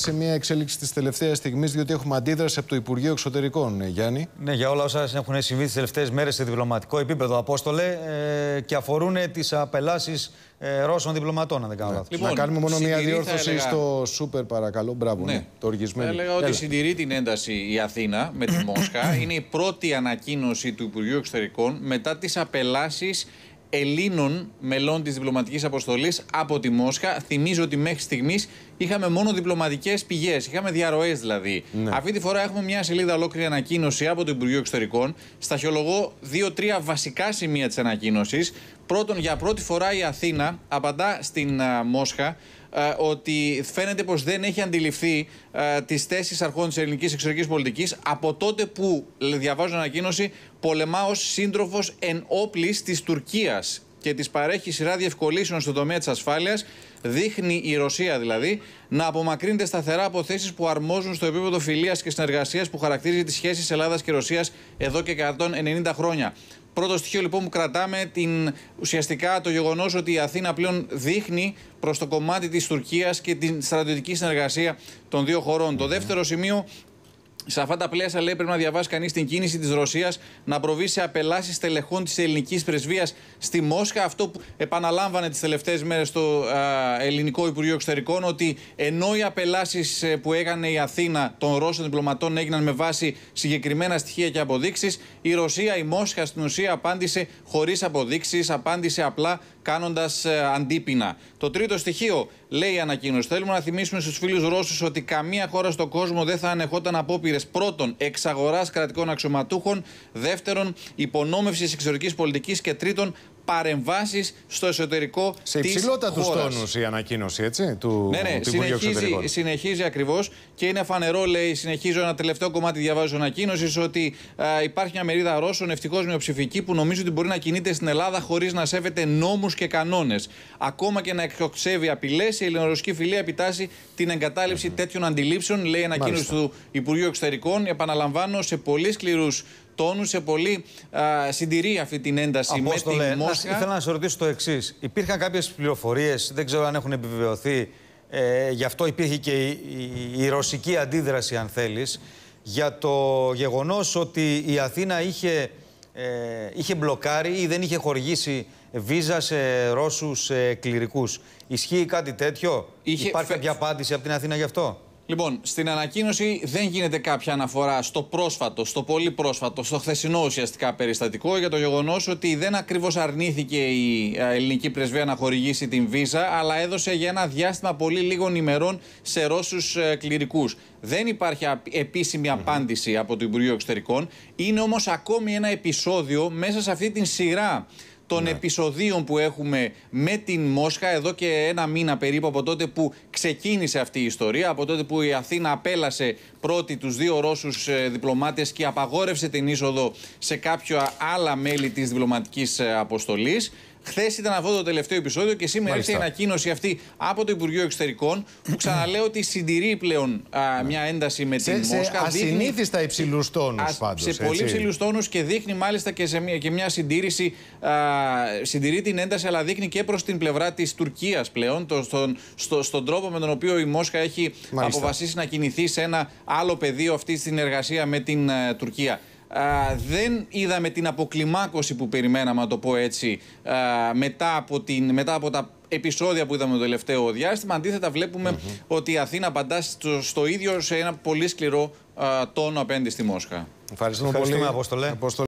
σε μια εξέλιξη της τελευταίας στιγμής, διότι έχουμε αντίδραση από το Υπουργείο Εξωτερικών, ε, Γιάννη. Ναι, για όλα όσα έχουν συμβεί τις τελευταίες μέρες σε διπλωματικό επίπεδο, Απόστολε, ε, και αφορούν τις απελάσεις ε, Ρώσων διπλωματών, αν δεν κάνω ναι. λάθος. Λοιπόν, Να κάνουμε μόνο μια διόρθωση στο σούπερ, παρακαλώ. Μπράβο, ναι. ναι. το οργισμένο. Έλεγα ότι συντηρεί την ένταση η Αθήνα με τη Μόσχα. Είναι η πρώτη ανακοίνωση του Υπουργείου Εξωτερικών μετά τις απελάσεις Ελλήνων μελών της διπλωματικής αποστολής από τη Μόσχα. Θυμίζω ότι μέχρι στιγμής είχαμε μόνο διπλωματικές πηγές, είχαμε διαρροές δηλαδή. Ναι. Αυτή τη φορά έχουμε μια σελίδα ολόκληρη ανακοίνωση από το Υπουργείο Εξωτερικών. Σταχυολογώ δύο-τρία βασικά σημεία της ανακοίνωσης. Πρώτον, για πρώτη φορά η Αθήνα απαντά στην Μόσχα ε, ότι φαίνεται πως δεν έχει αντιληφθεί ε, τις θέσεις αρχών της ελληνικής εξωτερικής πολιτικής από τότε που, διαβάζω ανακοίνωση, πολεμά ως σύντροφος εν όπλης της Τουρκίας και της παρέχει σειρά διευκολύνσεων στον τομέα της ασφάλειας δείχνει η Ρωσία δηλαδή να απομακρύνεται σταθερά από θέσεις που αρμόζουν στο επίπεδο φιλίας και συνεργασίας που χαρακτηρίζει τις σχέσεις Ελλάδας και Ρωσίας εδώ και 190 χρόνια. Πρώτο στοιχείο λοιπόν που κρατάμε την, ουσιαστικά το γεγονός ότι η Αθήνα πλέον δείχνει προς το κομμάτι της Τουρκίας και την στρατιωτική συνεργασία των δύο χωρών. Το ναι. δεύτερο σημείο σε αυτά τα πλαίσια, λέει, πρέπει να διαβάσει κανείς την κίνηση της Ρωσίας να προβεί σε απελάσεις τελεχών της ελληνικής πρεσβείας στη Μόσχα. Αυτό που επαναλάμβανε τις τελευταίες μέρες το ελληνικό Υπουργείο Εξωτερικών, ότι ενώ οι απελάσεις ε, που έκανε η Αθήνα των Ρώσων διπλωματών έγιναν με βάση συγκεκριμένα στοιχεία και αποδείξεις, η Ρωσία, η Μόσχα στην ουσία απάντησε χωρίς αποδείξεις, απάντησε απλά κάνοντας ε, αντίπεινα. Το τρίτο στοιχείο, λέει η ανακοίνωση. Θέλουμε να θυμίσουμε στους φίλους Ρώσους ότι καμία χώρα στον κόσμο δεν θα ανεχόταν απόπειρες πρώτον εξαγοράς κρατικών αξιωματούχων, δεύτερον υπονόμευσης εξωτερικής πολιτικής και τρίτον παρεμβάσεις στο εσωτερικό τη. Σε υψηλότατου τόνους η ανακοίνωση έτσι, του, ναι, ναι, συνεχίζει, Συνεχίζει ακριβώς και είναι φανερό, λέει, συνεχίζω ένα τελευταίο κομμάτι διαβάζω ανακοίνωσης, ότι ε, υπάρχει μια μερίδα Ρώσων ευτυχώς μειοψηφική που νομίζω ότι μπορεί να κινείται στην Ελλάδα χωρίς να σέβεται νόμους και κανόνες. Ακόμα και να εκτοξεύει απειλές, η ελληνορωσική φιλία επιτάσσει την εγκατάλειψη mm -hmm. τέτοιων αντιλήψεων, λέει ανακοίνωση του Υπουργείου Εξωτερικών. Επαναλαμβάνω, σε πολύ σκληρούς τόνουσε πολύ, α, συντηρεί αυτή την ένταση Απόστολε, με τη Μόσχα. Ήθελα να σε ρωτήσω το εξής. Υπήρχαν κάποιες πληροφορίες, δεν ξέρω αν έχουν επιβεβαιωθεί, ε, γι' αυτό υπήρχε και η, ρωσική αντίδραση, αν θέλεις, για το γεγονός ότι η Αθήνα είχε, ε, είχε μπλοκάρει ή δεν είχε χορηγήσει βίζα σε Ρώσους κληρικού. Ισχύει κάτι τέτοιο, Υπάρχει κάποια απάντηση από την Αθήνα γι' αυτό. Λοιπόν, στην ανακοίνωση δεν γίνεται κάποια αναφορά στο πρόσφατο, στο πολύ πρόσφατο, στο χθεσινό ουσιαστικά περιστατικό για το γεγονός ότι δεν ακριβώς αρνήθηκε η ελληνική πρεσβεία να χορηγήσει την βίζα, αλλά έδωσε για ένα διάστημα πολύ λίγων ημερών σε Ρώσους ε, κληρικούς. Δεν υπάρχει επίσημη απάντηση από το Υπουργείο Εξωτερικών. Είναι όμως ακόμη ένα επεισόδιο μέσα σε αυτή την σειρά των ναι. επεισοδίων που έχουμε με την Μόσχα εδώ και ένα μήνα περίπου από τότε που ξεκίνησε αυτή η ιστορία, από τότε που η Αθήνα απέλασε πρώτη τους δύο Ρώσους ε, διπλωμάτες και απαγόρευσε την είσοδο σε κάποια άλλα μέλη της διπλωματικής ε, αποστολής. Χθες ήταν αυτό το τελευταίο επεισόδιο και σήμερα ήρθε η ανακοίνωση αυτή από το Υπουργείο Εξωτερικών που ξαναλέω ότι συντηρεί πλέον ναι. μια ένταση με την Μόσχα. Σε Ασυνήθιστα υψηλούς τόνους πάντως. Σε πολύ υψηλούς τόνους και δείχνει μάλιστα και, σε μια, και μια συντήρηση. Α, συντηρεί την ένταση αλλά δείχνει και προς την πλευρά της Τουρκίας πλέον το, στον, στο, στον τρόπο με τον οποίο η Μόσχα έχει Μάλιστα. αποφασίσει να κινηθεί σε ένα άλλο πεδίο αυτή στην εργασία με την ε, Τουρκία δεν είδαμε την αποκλιμάκωση που περιμέναμε, να το πω έτσι, μετά, από την, μετά από τα επεισόδια που είδαμε το τελευταίο διάστημα. Αντίθετα, ότι η Αθήνα απαντά στο, ίδιο σε ένα πολύ σκληρό τόνο απέναντι στη Μόσχα. Ευχαριστούμε, Ευχαριστούμε πολύ, Απόστολε.